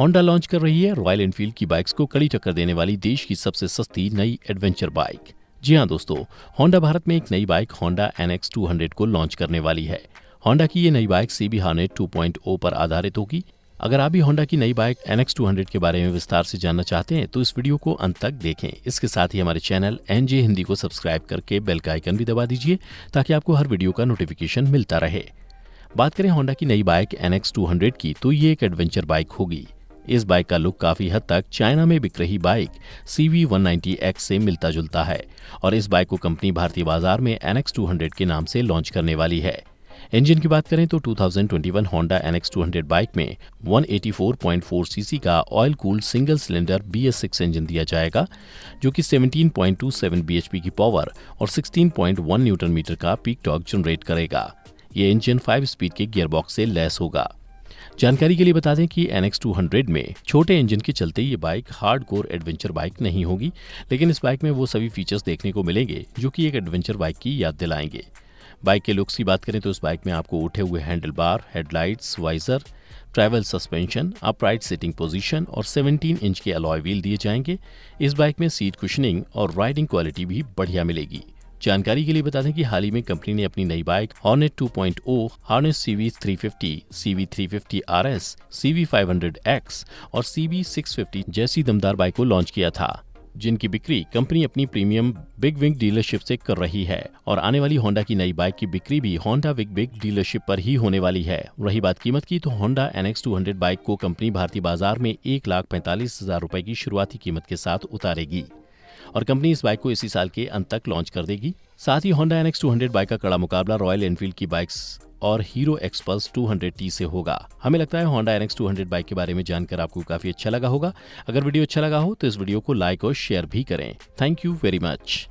Honda launch कर रही है रॉयल एनफील्ड की बाइक्स को कड़ी टक्कर देने वाली देश की सबसे सस्ती नई एडवेंचर बाइक जी हाँ दोस्तों होंडा भारत में एक नई बाइक होंडा एन एक्स को लॉन्च करने वाली है होंडा की ये नई बाइक सीबी हार्नेट 2.0 पर आधारित होगी अगर आप भी होंडा की नई बाइक एन एक्स के बारे में विस्तार से जानना चाहते हैं तो इस वीडियो को अंत तक देखें इसके साथ ही हमारे चैनल एन जे हिंदी को सब्सक्राइब करके बेल का आइकन भी दबा दीजिए ताकि आपको हर वीडियो का नोटिफिकेशन मिलता रहे बात करें होंडा की नई बाइक एन एक्स की तो ये एक एडवेंचर बाइक होगी इस बाइक का लुक काफी हद तक चाइना में बिक रही बाइक सी वी से मिलता जुलता है और इस बाइक को कंपनी भारतीय बाजार में एन एक्स के नाम से लॉन्च करने वाली है इंजन की बात करें तो 2021 Honda NX 200 बाइक में 184.4 सीसी का oil cool single cylinder B S six engine दिया जाएगा जो कि 17.27 पॉइंट की पावर और 16.1 पॉइंट न्यूटन मीटर का पीक टॉक जनरेट करेगा ये इंजन 5 स्पीड के गियरबॉक्स से लैस होगा जानकारी के लिए बता दें कि एन एक्स में छोटे इंजन के चलते ये bike hardcore adventure bike नहीं होगी लेकिन इस बाइक में वो सभी फीचर्स देखने को मिलेंगे जो कि एक एडवेंचर बाइक की याद दिलाएंगे बाइक के लुक्स की बात करें तो इस बाइक में आपको उठे हुए handlebar headlights visor travel suspension upright sitting position और 17 इंच के अलॉय व्हील दिए जाएंगे इस बाइक में सीट कुशनिंग और राइडिंग क्वालिटी भी बढ़िया मिलेगी जानकारी के लिए बता दें कि हाल ही में कंपनी ने अपनी नई bike Hornet 2.0, fifty CB S CB V five hundred X और सीवी फिफ्टी जैसी दमदार बाइक को लॉन्च किया था जिनकी बिक्री कंपनी अपनी प्रीमियम बिग विंग डीलरशिप से कर रही है और आने वाली होंडा की नई बाइक की बिक्री भी होंडा विग बिग डीलरशिप पर ही होने वाली है रही बात कीमत की तो होंडा एन एक्स बाइक को कंपनी भारतीय बाजार में एक लाख पैंतालीस हजार रूपए की शुरुआती कीमत के साथ उतारेगी और कंपनी इस बाइक को इसी साल के अंत तक लॉन्च कर देगी साथ ही होंडा एनएक्स 200 बाइक का कड़ा मुकाबला रॉयल एनफील्ड की बाइक और हीरो एक्सपल्स 200 टी से होगा हमें लगता है होंडा एनएक्स 200 बाइक के बारे में जानकर आपको काफी अच्छा लगा होगा अगर वीडियो अच्छा लगा हो तो इस वीडियो को लाइक और शेयर भी करें थैंक यू वेरी मच